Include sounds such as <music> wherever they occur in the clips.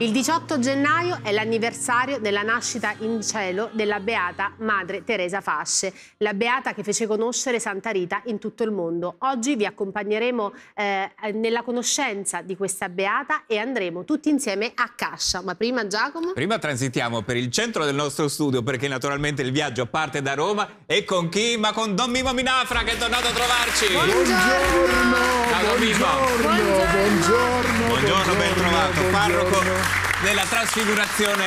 Il 18 gennaio è l'anniversario della nascita in cielo della beata Madre Teresa Fasce, la beata che fece conoscere Santa Rita in tutto il mondo. Oggi vi accompagneremo eh, nella conoscenza di questa beata e andremo tutti insieme a Cascia. Ma prima Giacomo? Prima transitiamo per il centro del nostro studio perché naturalmente il viaggio parte da Roma e con chi? Ma con Don Mimo Minafra che è tornato a trovarci. Buongiorno! Ciao, Mimo! buongiorno, buongiorno, buongiorno, buongiorno, buongiorno ben trovato, parroco della trasfigurazione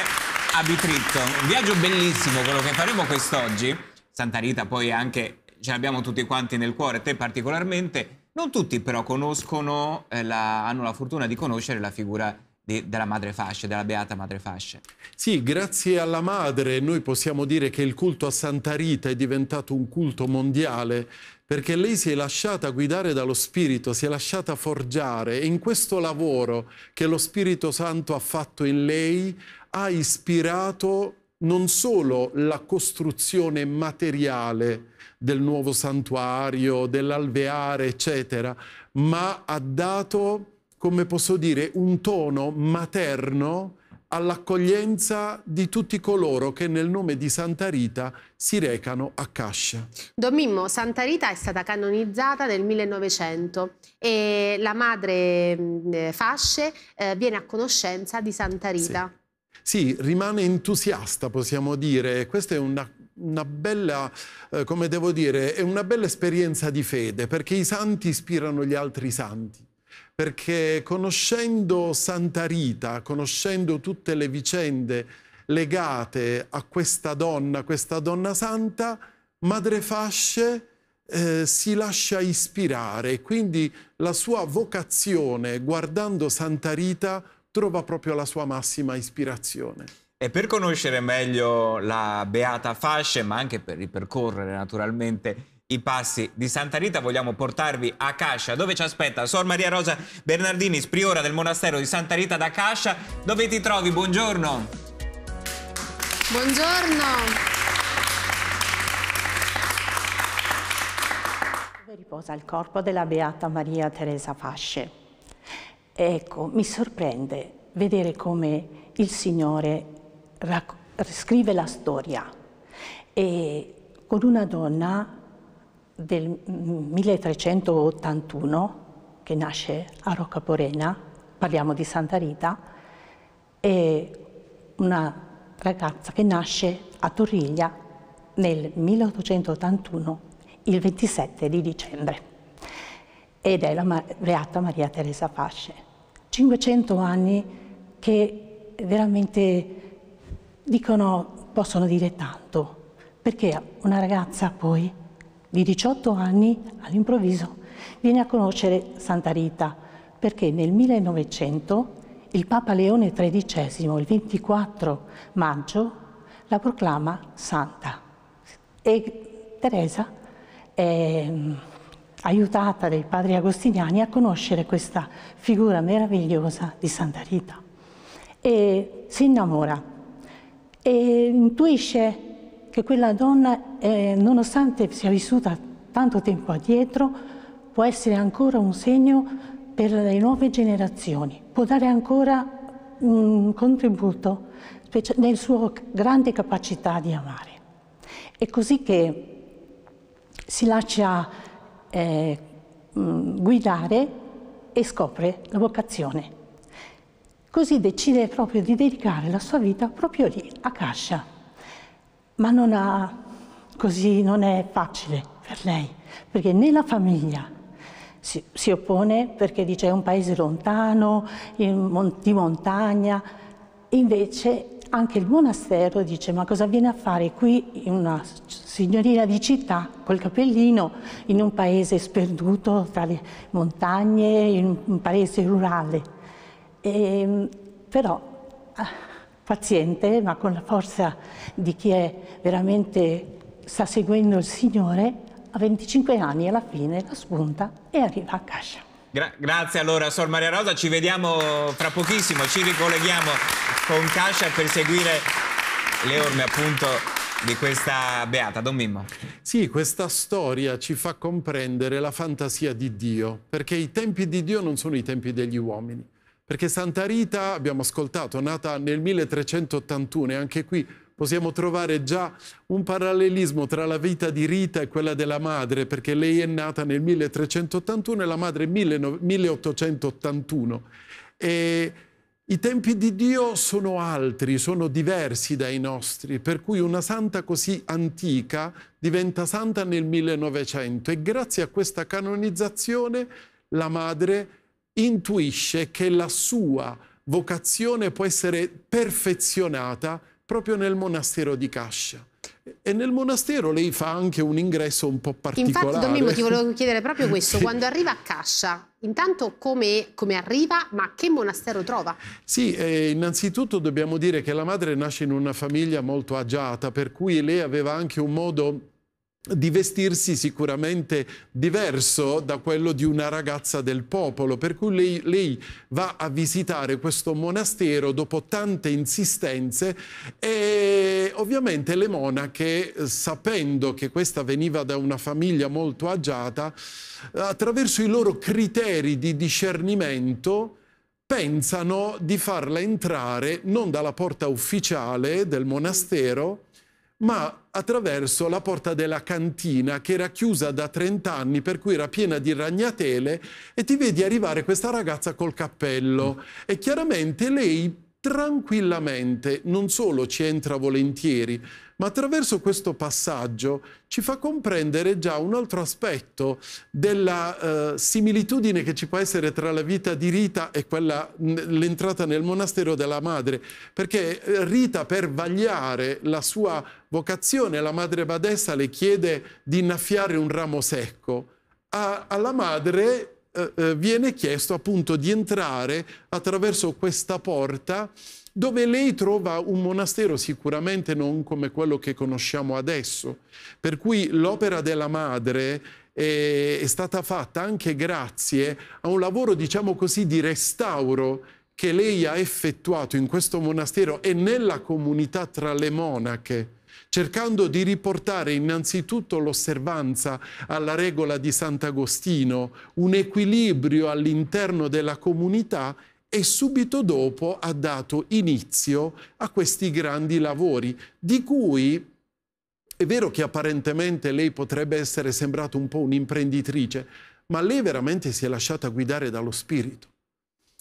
a Vitritto. Un viaggio bellissimo quello che faremo quest'oggi. Santa Rita poi anche ce l'abbiamo tutti quanti nel cuore, te particolarmente. Non tutti però conoscono, eh, la, hanno la fortuna di conoscere la figura di, della madre fasce, della beata madre fasce. Sì, grazie alla madre noi possiamo dire che il culto a Santa Rita è diventato un culto mondiale perché lei si è lasciata guidare dallo Spirito, si è lasciata forgiare e in questo lavoro che lo Spirito Santo ha fatto in lei ha ispirato non solo la costruzione materiale del nuovo santuario, dell'alveare, eccetera, ma ha dato, come posso dire, un tono materno all'accoglienza di tutti coloro che nel nome di Santa Rita si recano a Cascia. Don Mimmo, Santa Rita è stata canonizzata nel 1900 e la madre eh, Fasce eh, viene a conoscenza di Santa Rita. Sì. sì. rimane entusiasta, possiamo dire. Questa è una, una bella, eh, come devo dire, è una bella esperienza di fede, perché i santi ispirano gli altri santi perché conoscendo Santa Rita, conoscendo tutte le vicende legate a questa donna, questa donna santa, Madre Fasce eh, si lascia ispirare, quindi la sua vocazione, guardando Santa Rita, trova proprio la sua massima ispirazione. E per conoscere meglio la Beata Fasce, ma anche per ripercorrere naturalmente i passi di Santa Rita, vogliamo portarvi a Cascia, dove ci aspetta Sor Maria Rosa Bernardini, spriora del monastero di Santa Rita da Cascia. Dove ti trovi? Buongiorno. Buongiorno. Dove riposa il corpo della Beata Maria Teresa Fasce. Ecco, mi sorprende vedere come il Signore scrive la storia e con una donna del 1381 che nasce a Roccaporena, parliamo di Santa Rita, è una ragazza che nasce a Torriglia nel 1881, il 27 di dicembre, ed è la beata Maria Teresa Fasce. 500 anni che veramente dicono, possono dire tanto, perché una ragazza poi di 18 anni all'improvviso viene a conoscere Santa Rita perché nel 1900 il Papa Leone XIII, il 24 maggio, la proclama santa e Teresa è mm, aiutata dai padri agostiniani a conoscere questa figura meravigliosa di Santa Rita e si innamora e intuisce che quella donna, eh, nonostante sia vissuta tanto tempo addietro, può essere ancora un segno per le nuove generazioni, può dare ancora un contributo nel suo grande capacità di amare. È così che si lascia eh, guidare e scopre la vocazione. Così decide proprio di dedicare la sua vita proprio lì, a Cascia ma non, ha, così, non è facile per lei, perché né la famiglia si, si oppone perché dice è un paese lontano, in, di montagna, invece anche il monastero dice ma cosa viene a fare qui in una signorina di città col capellino in un paese sperduto tra le montagne, in un paese rurale. E, ehm, però ah, paziente, ma con la forza di chi è veramente sta seguendo il Signore, a 25 anni alla fine la spunta e arriva a Cascia. Gra grazie allora Sor Maria Rosa, ci vediamo fra pochissimo, ci ricolleghiamo con Cascia per seguire le orme appunto di questa beata, Don Mimmo. Sì, questa storia ci fa comprendere la fantasia di Dio, perché i tempi di Dio non sono i tempi degli uomini. Perché Santa Rita, abbiamo ascoltato, è nata nel 1381 e anche qui possiamo trovare già un parallelismo tra la vita di Rita e quella della madre, perché lei è nata nel 1381 e la madre nel 1881. E i tempi di Dio sono altri, sono diversi dai nostri, per cui una santa così antica diventa santa nel 1900 e grazie a questa canonizzazione la madre intuisce che la sua vocazione può essere perfezionata proprio nel monastero di Cascia. E nel monastero lei fa anche un ingresso un po' particolare. Infatti, Domenico, ti volevo <laughs> chiedere proprio questo. Sì. Quando arriva a Cascia, intanto come, come, arriva, ma che monastero trova? Sì, eh, innanzitutto dobbiamo dire che la madre nasce in una famiglia molto agiata, per cui lei aveva anche un modo di vestirsi sicuramente diverso da quello di una ragazza del popolo, per cui lei, lei, va a visitare questo monastero dopo tante insistenze e ovviamente le monache, sapendo che questa veniva da una famiglia molto agiata, attraverso i loro criteri di discernimento, pensano di farla entrare non dalla porta ufficiale del monastero, ma attraverso la porta della cantina che era chiusa da 30 anni per cui era piena di ragnatele e ti vedi arrivare questa ragazza col cappello mm. e chiaramente lei tranquillamente non solo ci entra volentieri, ma attraverso questo passaggio ci fa comprendere già un altro aspetto della eh, similitudine che ci può essere tra la vita di Rita e quella, l'entrata nel monastero della madre, perché eh, Rita per vagliare la sua vocazione, la madre badessa le chiede di innaffiare un ramo secco. A, alla madre eh, eh, viene chiesto appunto di entrare attraverso questa porta dove lei trova un monastero sicuramente non come quello che conosciamo adesso, per cui l'opera della madre è, eh, è stata fatta anche grazie a un lavoro, diciamo così, di restauro che lei ha effettuato in questo monastero e nella comunità tra le monache cercando di riportare innanzitutto l'osservanza alla regola di Sant'Agostino, un equilibrio all'interno della comunità e subito dopo ha dato inizio a questi grandi lavori, di cui è vero che apparentemente lei potrebbe essere sembrata un po' un'imprenditrice, ma lei veramente si è lasciata guidare dallo spirito.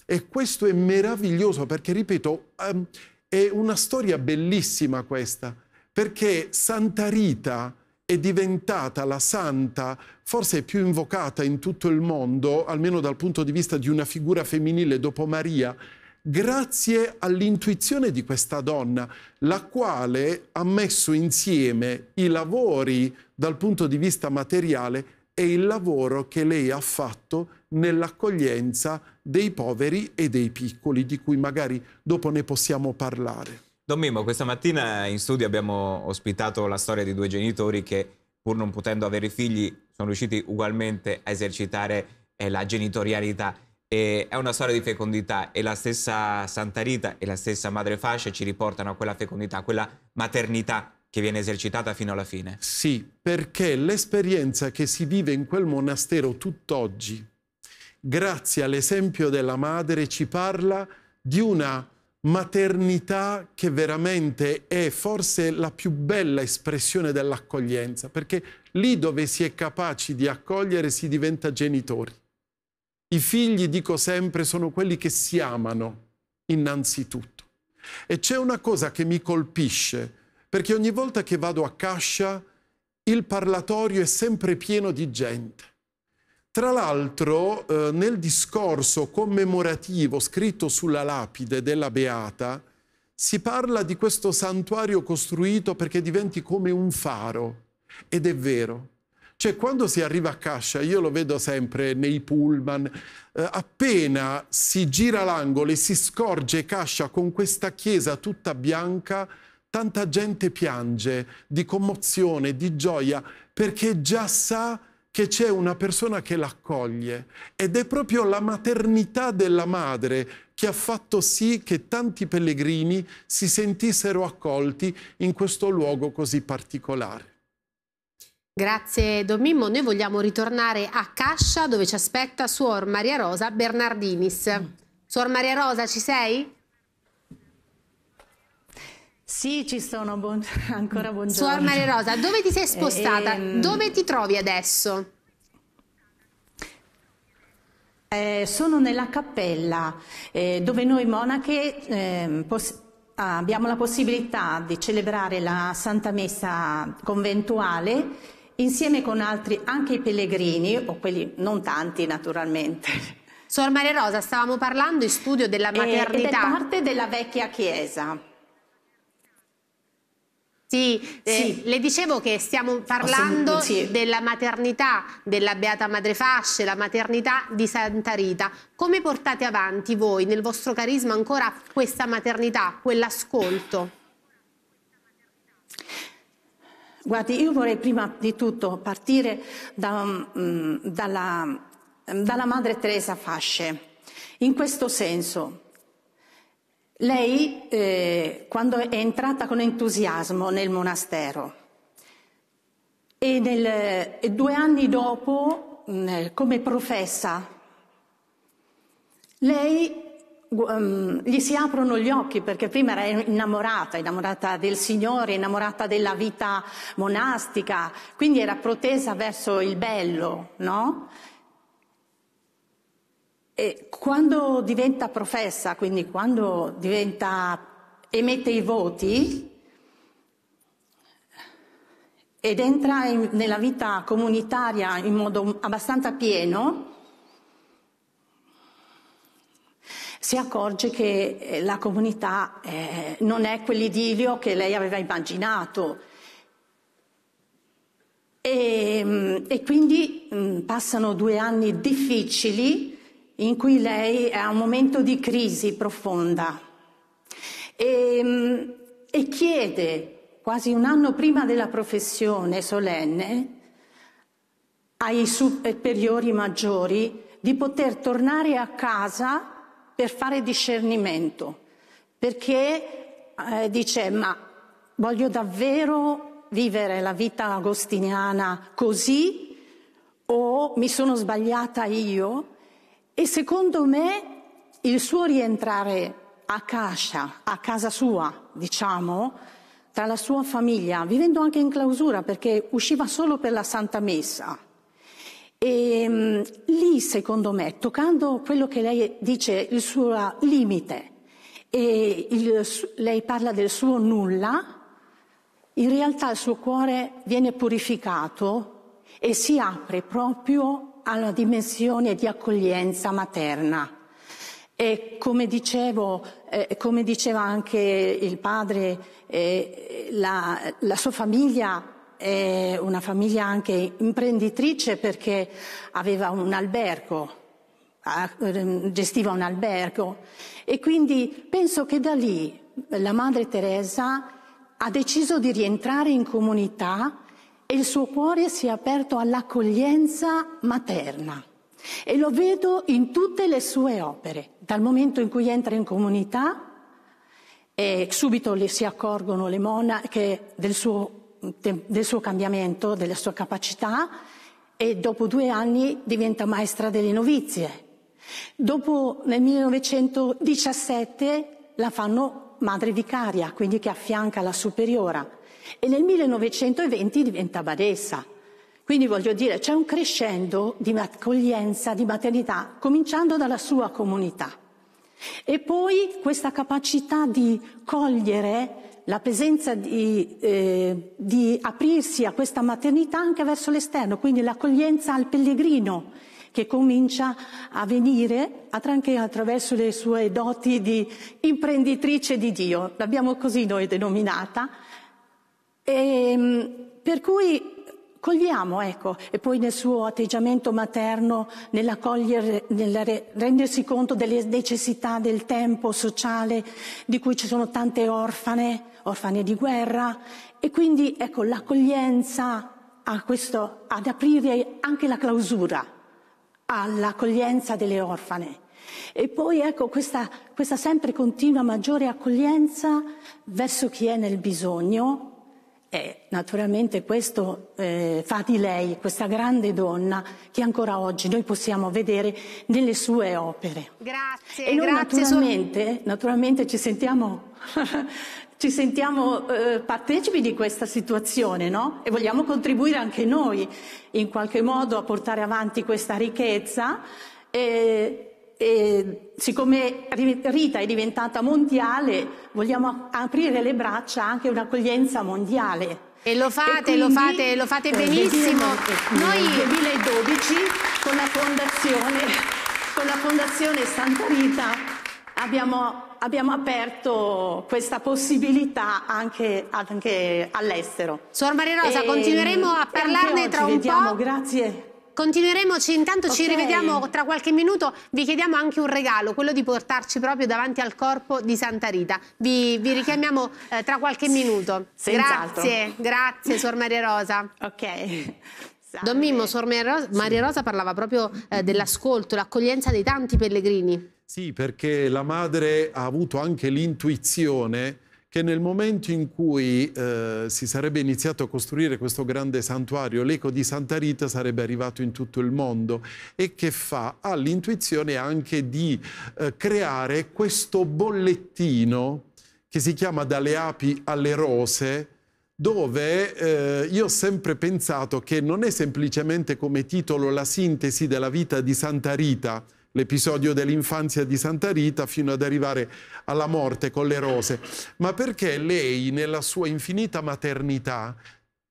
E questo è meraviglioso perché, ripeto, ehm, è una storia bellissima questa perché Santa Rita è diventata la santa forse più invocata in tutto il mondo, almeno dal punto di vista di una figura femminile dopo Maria, grazie all'intuizione di questa donna, la quale ha messo insieme i lavori dal punto di vista materiale e il lavoro che lei ha fatto nell'accoglienza dei poveri e dei piccoli, di cui magari dopo ne possiamo parlare. Don Mimmo, questa mattina in studio abbiamo ospitato la storia di due genitori che, pur non potendo avere figli, sono riusciti ugualmente a esercitare eh, la genitorialità. E è una storia di fecondità e la stessa Santa Rita e la stessa Madre Fascia ci riportano a quella fecondità, a quella maternità che viene esercitata fino alla fine. Sì, perché l'esperienza che si vive in quel monastero tutt'oggi, grazie all'esempio della madre, ci parla di una maternità che veramente è forse la più bella espressione dell'accoglienza, perché lì dove si è capaci di accogliere si diventa genitori. I figli, dico sempre, sono quelli che si amano innanzitutto. E c'è una cosa che mi colpisce, perché ogni volta che vado a Cascia il parlatorio è sempre pieno di gente. Tra l'altro, eh, nel discorso commemorativo scritto sulla lapide della Beata, si parla di questo santuario costruito perché diventi come un faro. Ed è vero. Cioè, quando si arriva a Cascia, io lo vedo sempre nei pullman, eh, appena si gira l'angolo e si scorge Cascia con questa chiesa tutta bianca, tanta gente piange di commozione, di gioia, perché già sa che c'è una persona che l'accoglie ed è proprio la maternità della madre che ha fatto sì che tanti pellegrini si sentissero accolti in questo luogo così particolare. Grazie Don Mimmo, noi vogliamo ritornare a Cascia dove ci aspetta Suor Maria Rosa Bernardinis. Suor Maria Rosa ci sei? Sì, ci sono, buon... <laughs> ancora buongiorno. Suor Maria Rosa, dove ti sei spostata? E... Ehm, dove ti trovi adesso? Eh, sono nella cappella eh, dove noi monache eh, abbiamo la possibilità di celebrare la Santa Messa conventuale insieme con altri, anche i pellegrini, o quelli non tanti naturalmente. Suor Maria Rosa, stavamo parlando in studio della maternità. Eh, ed è parte della vecchia chiesa. Sì, sì. Eh, le dicevo che stiamo parlando sì. della maternità della Beata Madre Fasce, la maternità di Santa Rita. Come portate avanti voi nel vostro carisma ancora questa maternità, quell'ascolto? Guardi, io vorrei prima di tutto partire da, um, dalla, dalla Madre Teresa Fasce. In questo senso, lei, eh, quando è entrata con entusiasmo nel monastero e, nel, e due anni dopo, mh, mm, eh, come professa, lei um, gli si aprono gli occhi perché prima era innamorata, innamorata del Signore, innamorata della vita monastica, quindi era protesa verso il bello, no? E quando diventa professa, quindi quando diventa, emette i voti ed entra in, nella vita comunitaria in modo abbastanza pieno, si accorge che eh, la comunità eh, non è quell'idilio che lei aveva immaginato. E, mm, e quindi mh, mm, passano due anni difficili in cui lei è a un momento di crisi profonda e, ehm, e chiede, quasi un anno prima della professione solenne, ai superiori maggiori di poter tornare a casa per fare discernimento, perché eh, dice ma voglio davvero vivere la vita agostiniana così o mi sono sbagliata io e secondo me il suo rientrare a casa, a casa sua, diciamo, tra la sua famiglia, vivendo anche in clausura perché usciva solo per la Santa Messa. E mh, mm, lì, secondo me, toccando quello che lei dice, il suo limite, e il, lei parla del suo nulla, in realtà il suo cuore viene purificato e si apre proprio alla dimensione di accoglienza materna. E come, dicevo, eh, come diceva anche il padre, eh, la, la sua famiglia è una famiglia anche imprenditrice perché aveva un albergo, ehm, gestiva un albergo e quindi penso che da lì la madre Teresa ha deciso di rientrare in comunità e il suo cuore si è aperto all'accoglienza materna. E lo vedo in tutte le sue opere, dal momento in cui entra in comunità e subito le si accorgono le monache del suo, del suo cambiamento, della sua capacità e dopo due anni diventa maestra delle novizie. Dopo, nel 1917, la fanno madre vicaria, quindi che affianca la superiora e nel 1920 diventa badessa. Quindi voglio dire, c'è un crescendo di accoglienza, di maternità, cominciando dalla sua comunità. E poi questa capacità di cogliere la presenza di, eh, di, aprirsi a questa maternità anche verso l'esterno, quindi l'accoglienza al pellegrino che comincia a venire anche attraverso le sue doti di imprenditrice di Dio, l'abbiamo così noi denominata, e, ehm, per cui cogliamo, ecco, e poi nel suo atteggiamento materno, nell'accogliere, nel re, rendersi conto delle necessità del tempo sociale di cui ci sono tante orfane, orfane di guerra, e quindi ecco l'accoglienza questo, ad aprire anche la clausura all'accoglienza delle orfane. E poi ecco questa, questa sempre continua maggiore accoglienza verso chi è nel bisogno, e naturalmente questo eh, fa di lei questa grande donna che ancora oggi noi possiamo vedere nelle sue opere. Grazie. E noi grazie, naturalmente, sono... naturalmente, ci sentiamo, <laughs> ci sentiamo eh, partecipi di questa situazione, no? E vogliamo contribuire anche noi in qualche modo a portare avanti questa ricchezza. E e ehm, siccome Rita è diventata mondiale, vogliamo aprire le braccia anche a un'accoglienza mondiale. E lo fate, e quindi, lo fate, lo fate eh, benissimo. Noi... Nel 2012 con la fondazione, con la fondazione Santa Rita Abbiamo, abbiamo, aperto questa possibilità anche, anche all'estero. Suor Maria Rosa, e, ehm, continueremo a parlarne tra un po'. Grazie. Continueremo, intanto okay. ci rivediamo tra qualche minuto, vi chiediamo anche un regalo, quello di portarci proprio davanti al corpo di Santa Rita. Vi, vi richiamiamo eh, tra qualche minuto. Senz'altro. Grazie, grazie Suor Maria Rosa. Ok. Don Mimmo, Suor Maria Rosa, Maria Rosa parlava proprio eh, dell'ascolto, l'accoglienza dei tanti pellegrini. Sì, perché la madre ha avuto anche l'intuizione che nel momento in cui eh, si sarebbe iniziato a costruire questo grande santuario, l'eco di Santa Rita sarebbe arrivato in tutto il mondo e che fa? Ha l'intuizione anche di eh, creare questo bollettino che si chiama Dalle api alle rose, dove eh, io ho sempre pensato che non è semplicemente come titolo la sintesi della vita di Santa Rita, l'episodio dell'infanzia di Santa Rita fino ad arrivare alla morte con le rose, ma perché lei nella sua infinita maternità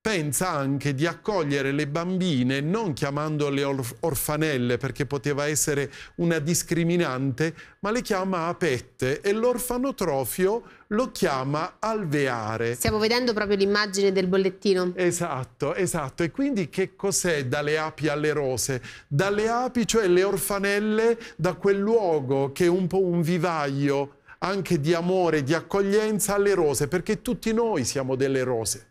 pensa anche di accogliere le bambine non chiamandole orf orfanelle perché poteva essere una discriminante, ma le chiama apette e l'orfanotrofio lo chiama alveare. Stiamo vedendo proprio l'immagine del bollettino. Esatto, esatto. E quindi che cos'è dalle api alle rose? Dalle api, cioè le orfanelle, da quel luogo che è un po' un vivaio anche di amore, di accoglienza alle rose, perché tutti noi siamo delle rose.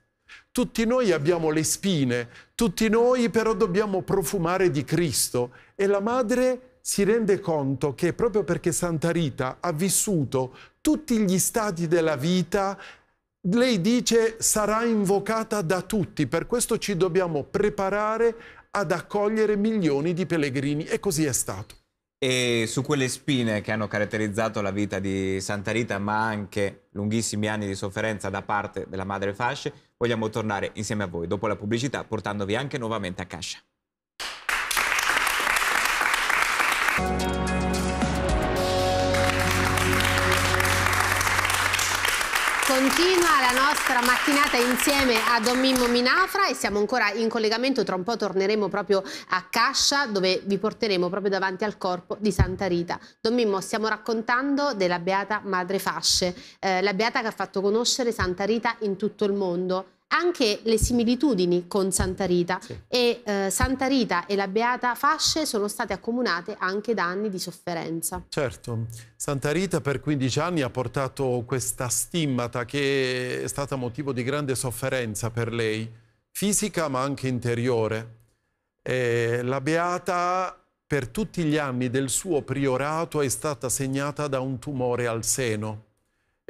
Tutti noi abbiamo le spine, tutti noi però dobbiamo profumare di Cristo e la madre si rende conto che proprio perché Santa Rita ha vissuto tutti gli stadi della vita, lei dice sarà invocata da tutti, per questo ci dobbiamo preparare ad accogliere milioni di pellegrini e così è stato e su quelle spine che hanno caratterizzato la vita di Santa Rita, ma anche lunghissimi anni di sofferenza da parte della madre Fasce, vogliamo tornare insieme a voi dopo la pubblicità, portandovi anche nuovamente a Cascia. Continua la nostra mattinata insieme a Don Mimmo Minafra e siamo ancora in collegamento, tra un po' torneremo proprio a Cascia dove vi porteremo proprio davanti al corpo di Santa Rita. Don Mimmo, stiamo raccontando della Beata Madre Fasce, eh, la Beata che ha fatto conoscere Santa Rita in tutto il mondo anche le similitudini con Santa Rita sì. e eh, Santa Rita e la Beata Fasce sono state accomunate anche da anni di sofferenza. Certo, Santa Rita per 15 anni ha portato questa stimmata che è stata motivo di grande sofferenza per lei, fisica ma anche interiore. E la Beata per tutti gli anni del suo priorato è stata segnata da un tumore al seno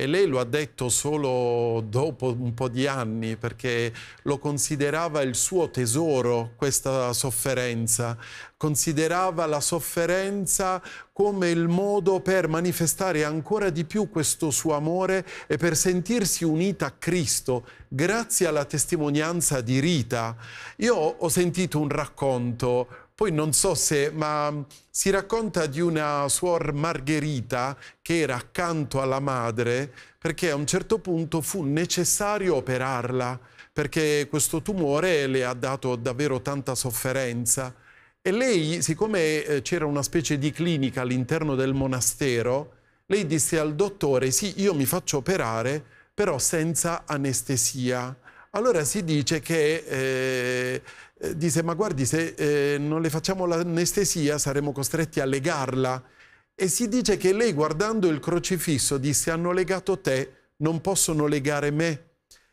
e lei lo ha detto solo dopo un po' di anni perché lo considerava il suo tesoro questa sofferenza, considerava la sofferenza come il modo per manifestare ancora di più questo suo amore e per sentirsi unita a Cristo grazie alla testimonianza di Rita. Io ho sentito un racconto poi non so se, ma si racconta di una suor Margherita che era accanto alla madre perché a un certo punto fu necessario operarla perché questo tumore le ha dato davvero tanta sofferenza. E lei, siccome eh, c'era una specie di clinica all'interno del monastero, lei disse al dottore, sì, io mi faccio operare, però senza anestesia. Allora si dice che... Eh, eh disse ma guardi se eh, non le facciamo l'anestesia saremo costretti a legarla e si dice che lei guardando il crocifisso disse hanno legato te non possono legare me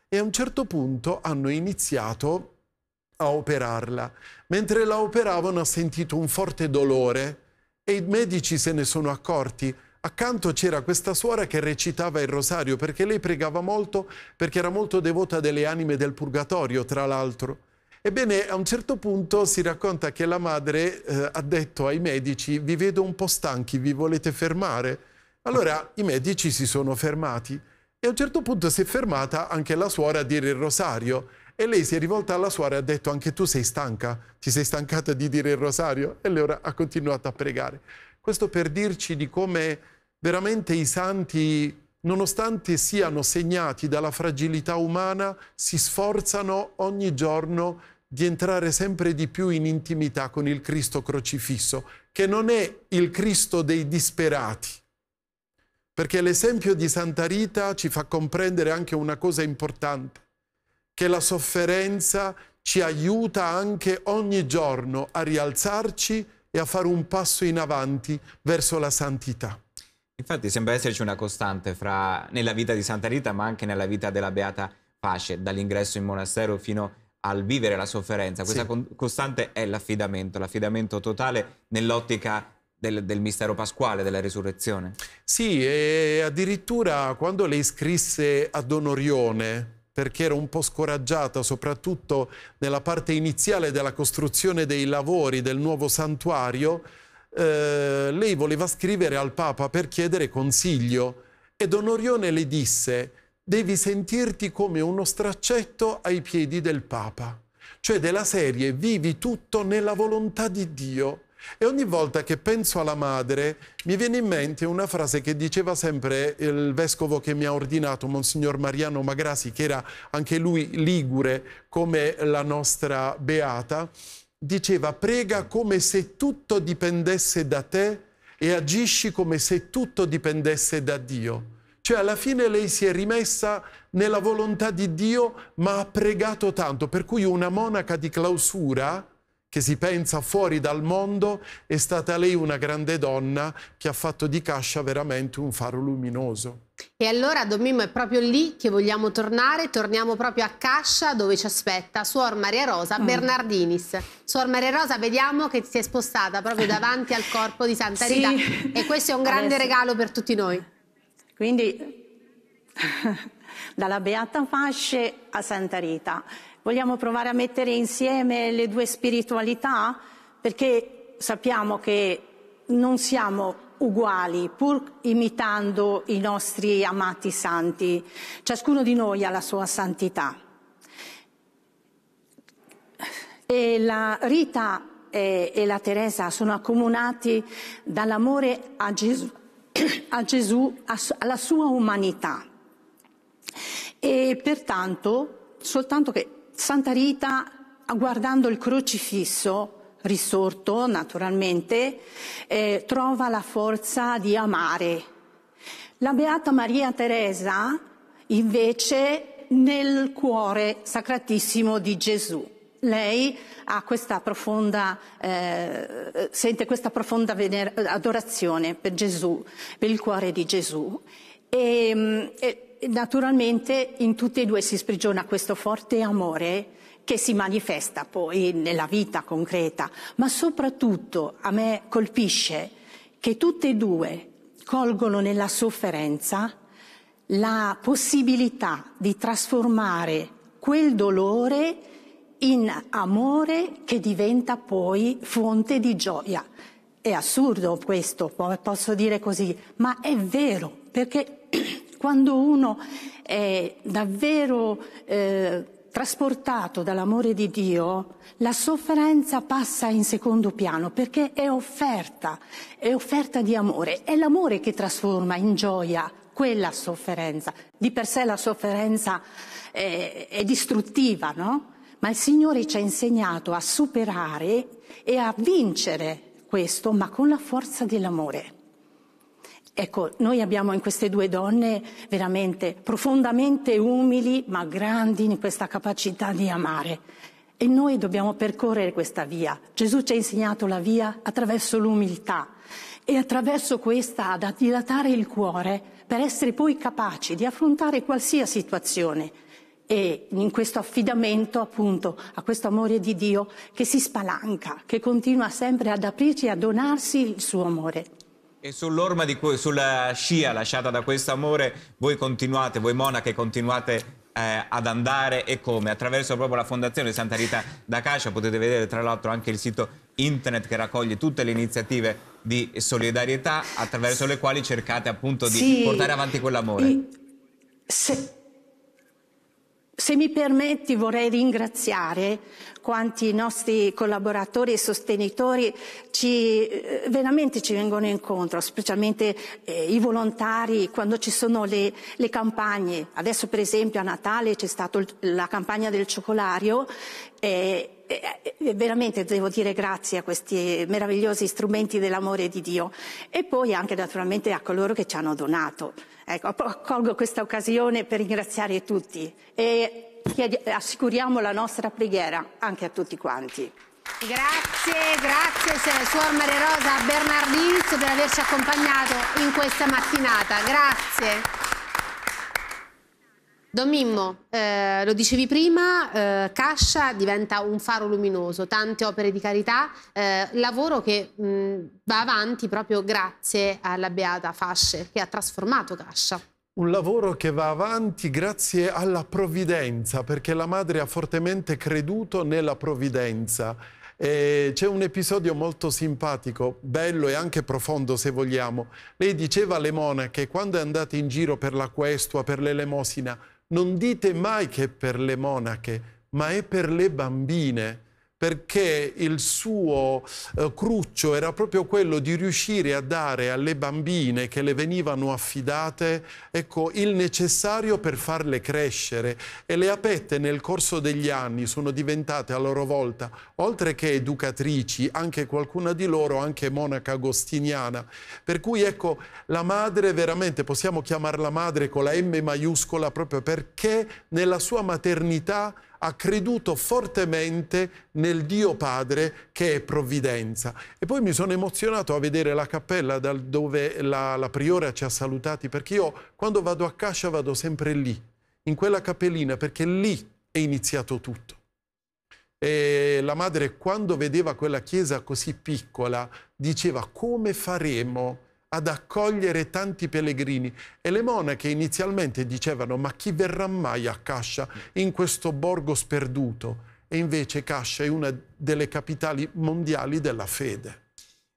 e a un certo punto hanno iniziato a operarla mentre la operavano ha sentito un forte dolore e i medici se ne sono accorti accanto c'era questa suora che recitava il rosario perché lei pregava molto, perché era molto devota delle anime del purgatorio, tra l'altro. Ebbene, a un certo punto si racconta che la madre eh, ha detto ai medici, vi vedo un po' stanchi, vi volete fermare? Allora i medici si sono fermati e a un certo punto si è fermata anche la suora a dire il rosario e lei si è rivolta alla suora e ha detto anche tu sei stanca, ti sei stancata di dire il rosario e allora ha continuato a pregare. Questo per dirci di come Veramente i santi, nonostante siano segnati dalla fragilità umana, si sforzano ogni giorno di entrare sempre di più in intimità con il Cristo crocifisso, che non è il Cristo dei disperati. Perché l'esempio di Santa Rita ci fa comprendere anche una cosa importante, che la sofferenza ci aiuta anche ogni giorno a rialzarci e a fare un passo in avanti verso la santità. Infatti sembra esserci una costante fra, nella vita di Santa Rita, ma anche nella vita della Beata Pace, dall'ingresso in monastero fino al vivere la sofferenza. Questa sì. con, costante è l'affidamento, l'affidamento totale nell'ottica del, del, mistero pasquale, della risurrezione. Sì, e addirittura quando lei scrisse ad Onorione, perché era un po' scoraggiata, soprattutto nella parte iniziale della costruzione dei lavori del nuovo santuario, eh, lei voleva scrivere al Papa per chiedere consiglio e Don Orione le disse devi sentirti come uno straccetto ai piedi del Papa. Cioè della serie vivi tutto nella volontà di Dio. E ogni volta che penso alla madre mi viene in mente una frase che diceva sempre il vescovo che mi ha ordinato, Monsignor Mariano Magrasi, che era anche lui ligure come la nostra beata, diceva prega come se tutto dipendesse da te e agisci come se tutto dipendesse da Dio. Cioè alla fine lei si è rimessa nella volontà di Dio ma ha pregato tanto, per cui una monaca di clausura che si pensa fuori dal mondo, è stata lei una grande donna che ha fatto di Cascia veramente un faro luminoso. E allora, Domimmo, è proprio lì che vogliamo tornare. Torniamo proprio a Cascia, dove ci aspetta Suor Maria Rosa mm. Bernardinis. Suor Maria Rosa, vediamo che si è spostata proprio davanti al corpo di Santa Rita. E questo è un grande Adesso... regalo per tutti noi. Quindi, <laughs> dalla Beata Fasce a Santa Rita. Vogliamo provare a mettere insieme le due spiritualità? Perché sappiamo che non siamo uguali, pur imitando i nostri amati santi. Ciascuno di noi ha la sua santità. E la Rita e, e la Teresa sono accomunati dall'amore a Gesù, <coughs> a Gesù a, alla sua umanità. E pertanto, soltanto che Santa Rita, guardando il crocifisso, risorto naturalmente, eh, trova la forza di amare. La Beata Maria Teresa, invece, nel cuore sacratissimo di Gesù lei questa profonda, eh, sente questa profonda vener- adorazione per Gesù, per il cuore di Gesù. E, mm, e naturalmente in tutti e due si sprigiona questo forte amore che si manifesta poi nella vita concreta, ma soprattutto a me colpisce che tutte e due colgono nella sofferenza la possibilità di trasformare quel dolore in amore che diventa poi fonte di gioia. È assurdo questo, posso dire così, ma è vero, perché <clears throat> quando uno è davvero eh, trasportato dall'amore di Dio, la sofferenza passa in secondo piano perché è offerta, è offerta di amore, è l'amore che trasforma in gioia quella sofferenza. Di per sé la sofferenza è, eh, è distruttiva, no? Ma il Signore ci ha insegnato a superare e a vincere questo, ma con la forza dell'amore. Ecco, noi abbiamo in queste due donne veramente profondamente umili, ma grandi in questa capacità di amare. E noi dobbiamo percorrere questa via. Gesù ci ha insegnato la via attraverso l'umiltà e attraverso questa ad dilatare il cuore per essere poi capaci di affrontare qualsiasi situazione e in questo affidamento appunto a questo amore di Dio che si spalanca, che continua sempre ad aprirci e a donarsi il suo amore. E sull'orma di sulla scia lasciata da questo amore, voi continuate, voi monache continuate eh, ad andare e come? Attraverso proprio la Fondazione Santa Rita da Cascia, potete vedere tra l'altro anche il sito internet che raccoglie tutte le iniziative di solidarietà attraverso le quali cercate appunto di sì. portare avanti quell'amore. Sì. Se mi permetti vorrei ringraziare quanti nostri collaboratori e sostenitori ci, eh, veramente ci vengono incontro, specialmente eh, i volontari quando ci sono le, le, campagne. Adesso per esempio a Natale c'è stata la campagna del cioccolario. eh, eh, eh, veramente devo dire grazie a questi meravigliosi strumenti dell'amore di Dio e poi anche naturalmente a coloro che ci hanno donato. Ecco, colgo questa occasione per ringraziare tutti e assicuriamo la nostra preghiera anche a tutti quanti. Grazie, grazie Suor Maria Rosa Bernardins per averci accompagnato in questa mattinata. Grazie. Don Mimmo, eh, lo dicevi prima, eh, Cascia diventa un faro luminoso, tante opere di carità, eh, lavoro che mh, mm, va avanti proprio grazie alla Beata Fasce che ha trasformato Cascia. Un lavoro che va avanti grazie alla provvidenza, perché la madre ha fortemente creduto nella provvidenza. C'è un episodio molto simpatico, bello e anche profondo se vogliamo. Lei diceva alle monache, quando è andata in giro per la questua, per l'elemosina, non dite mai che è per le monache, ma è per le bambine perché il suo eh, cruccio era proprio quello di riuscire a dare alle bambine che le venivano affidate ecco, il necessario per farle crescere e le apette nel corso degli anni sono diventate a loro volta, oltre che educatrici, anche qualcuna di loro anche monaca agostiniana, per cui ecco la madre veramente, possiamo chiamarla madre con la M maiuscola proprio perché nella sua maternità ha creduto fortemente nel Dio Padre che è provvidenza. E poi mi sono emozionato a vedere la cappella dove la, la priora ci ha salutati, perché io quando vado a Cascia vado sempre lì, in quella cappellina, perché lì è iniziato tutto. E la madre quando vedeva quella chiesa così piccola diceva come faremo ad accogliere tanti pellegrini e le monache inizialmente dicevano ma chi verrà mai a Cascia in questo borgo sperduto? E invece Cascia è una delle capitali mondiali della fede.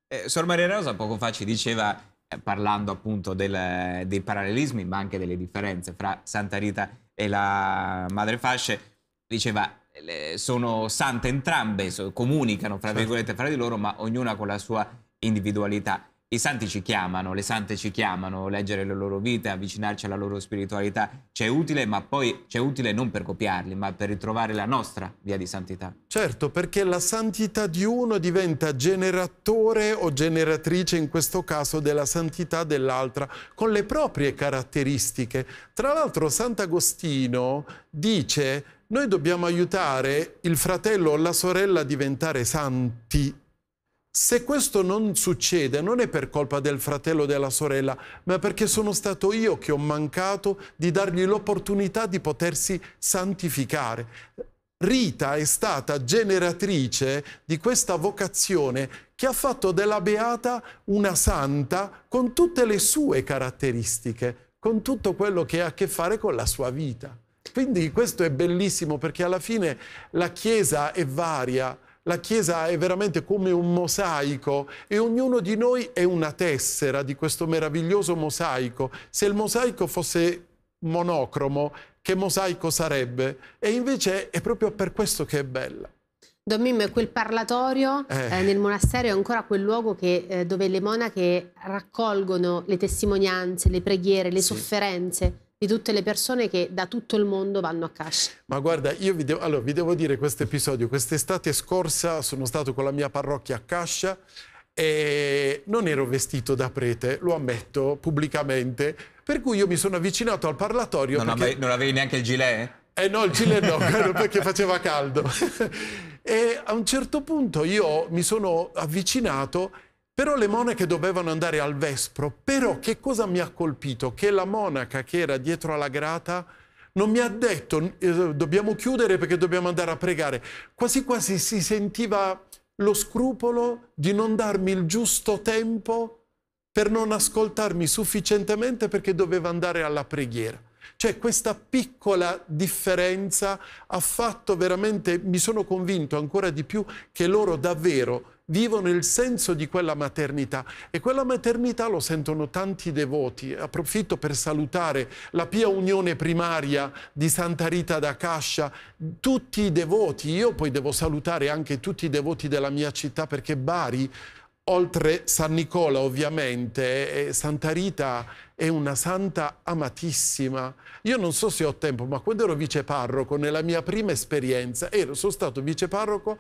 Eh, Sor Maria Rosa poco fa ci diceva, eh, parlando appunto del, dei parallelismi ma anche delle differenze fra Santa Rita e la Madre Fasce, diceva le, sono sante entrambe, so, comunicano fra certo. virgolette fra di loro ma ognuna con la sua individualità i santi ci chiamano, le sante ci chiamano, leggere le loro vite, avvicinarci alla loro spiritualità c'è utile, ma poi c'è utile non per copiarli, ma per ritrovare la nostra via di santità. Certo, perché la santità di uno diventa generatore o generatrice, in questo caso, della santità dell'altra, con le proprie caratteristiche. Tra l'altro Sant'Agostino dice noi dobbiamo aiutare il fratello o la sorella a diventare santi se questo non succede non è per colpa del fratello o della sorella, ma perché sono stato io che ho mancato di dargli l'opportunità di potersi santificare. Rita è stata generatrice di questa vocazione che ha fatto della beata una santa con tutte le sue caratteristiche, con tutto quello che ha a che fare con la sua vita. Quindi questo è bellissimo perché alla fine la Chiesa è varia, la Chiesa è veramente come un mosaico e ognuno di noi è una tessera di questo meraviglioso mosaico. Se il mosaico fosse monocromo, che mosaico sarebbe? E invece è proprio per questo che è bella. Don Mimmo, quel parlatorio eh. Eh, nel monastero è ancora quel luogo che, eh, dove le monache raccolgono le testimonianze, le preghiere, le sì. sofferenze di tutte le persone che da tutto il mondo vanno a Cascia. Ma guarda, io vi, de allora, vi devo dire questo episodio. Quest'estate scorsa sono stato con la mia parrocchia a Cascia e non ero vestito da prete, lo ammetto pubblicamente, per cui io mi sono avvicinato al parlatorio. Non, perché... avevi, non avevi neanche il gilet? Eh no, il gilet no, <laughs> perché faceva caldo. <laughs> e a un certo punto io mi sono avvicinato però le monache dovevano andare al vespro. Però che cosa mi ha colpito? Che la monaca che era dietro alla grata non mi ha detto eh, dobbiamo chiudere perché dobbiamo andare a pregare. Quasi quasi si sentiva lo scrupolo di non darmi il giusto tempo per non ascoltarmi sufficientemente perché doveva andare alla preghiera. Cioè questa piccola differenza ha fatto veramente, mi sono convinto ancora di più che loro davvero vivono il senso di quella maternità e quella maternità lo sentono tanti devoti. Approfitto per salutare la Pia Unione Primaria di Santa Rita da Cascia, tutti i devoti, io poi devo salutare anche tutti i devoti della mia città perché Bari oltre San Nicola ovviamente, Santa Rita è una santa amatissima. Io non so se ho tempo, ma quando ero viceparroco, nella mia prima esperienza, ero, sono stato viceparroco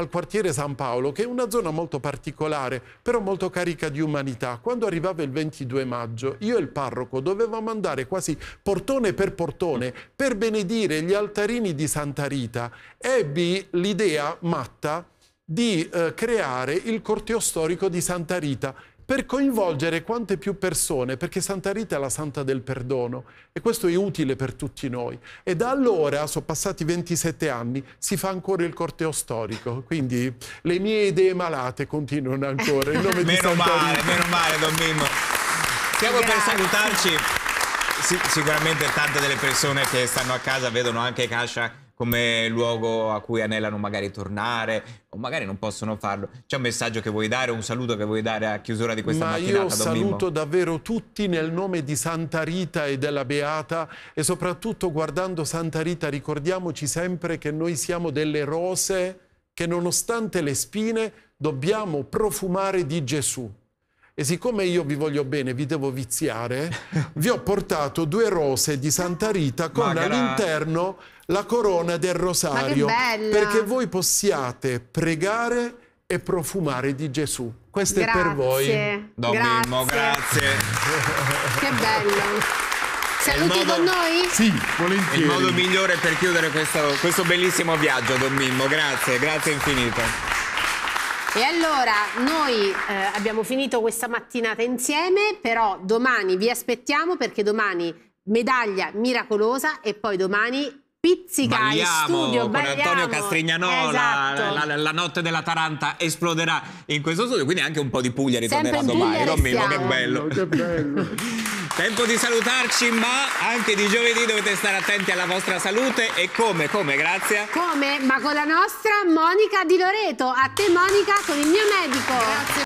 al quartiere San Paolo, che è una zona molto particolare, però molto carica di umanità. Quando arrivava il 22 maggio, io e il parroco dovevamo andare quasi portone per portone per benedire gli altarini di Santa Rita. Ebbi l'idea matta di eh, creare il corteo storico di Santa Rita per coinvolgere quante più persone, perché Santa Rita è la santa del perdono e questo è utile per tutti noi. E da allora, sono passati 27 anni, si fa ancora il corteo storico, quindi le mie idee malate continuano ancora. In nome meno Santa male, Rita. meno male, Don Mimmo. Stiamo Grazie. per salutarci. Sì, sicuramente tante delle persone che stanno a casa vedono anche Cascia come luogo a cui anelano magari tornare o magari non possono farlo. C'è un messaggio che vuoi dare, un saluto che vuoi dare a chiusura di questa Ma mattinata? Io saluto davvero tutti nel nome di Santa Rita e della Beata e soprattutto guardando Santa Rita ricordiamoci sempre che noi siamo delle rose che nonostante le spine dobbiamo profumare di Gesù. E siccome io vi voglio bene, vi devo viziare, vi ho portato due rose di Santa Rita con Magara. all'interno la corona del rosario. che Perché voi possiate pregare e profumare di Gesù. Questo grazie. è per voi. Don grazie. Mimmo, grazie. Che bello. Saluti modo... con noi? Sì, volentieri. Il modo migliore per chiudere questo, questo bellissimo viaggio, Don Mimmo. Grazie, grazie infinito. E allora noi eh, abbiamo finito questa mattinata insieme, però domani vi aspettiamo perché domani medaglia miracolosa e poi domani pizzica in studio, con balliamo. Antonio Castrignanola, esatto. la, la, la, notte della Taranta esploderà in questo studio, quindi anche un po' di Puglia ritornerà domani, Rommino, che bello. Che bello. <laughs> Tempo di salutarci, ma anche di giovedì dovete stare attenti alla vostra salute e come, come, grazie? Come? Ma con la nostra Monica Di Loreto. A te Monica con il mio medico. Grazie.